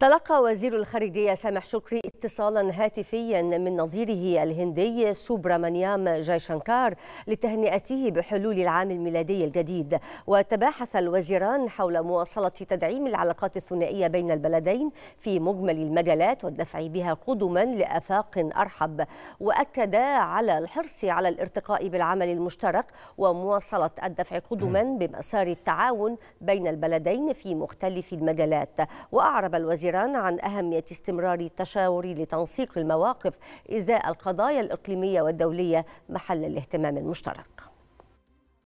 تلقى وزير الخارجية سامح شكري اتصالا هاتفيا من نظيره الهندي سوبرامانيام جايشانكار لتهنئته بحلول العام الميلادي الجديد وتباحث الوزيران حول مواصلة تدعيم العلاقات الثنائية بين البلدين في مجمل المجالات والدفع بها قدما لآفاق أرحب وأكد على الحرص على الارتقاء بالعمل المشترك ومواصلة الدفع قدما بمسار التعاون بين البلدين في مختلف المجالات وأعرب الوزير وزيران عن أهمية استمرار التشاور لتنسيق المواقف إزاء القضايا الإقليمية والدولية محل الاهتمام المشترك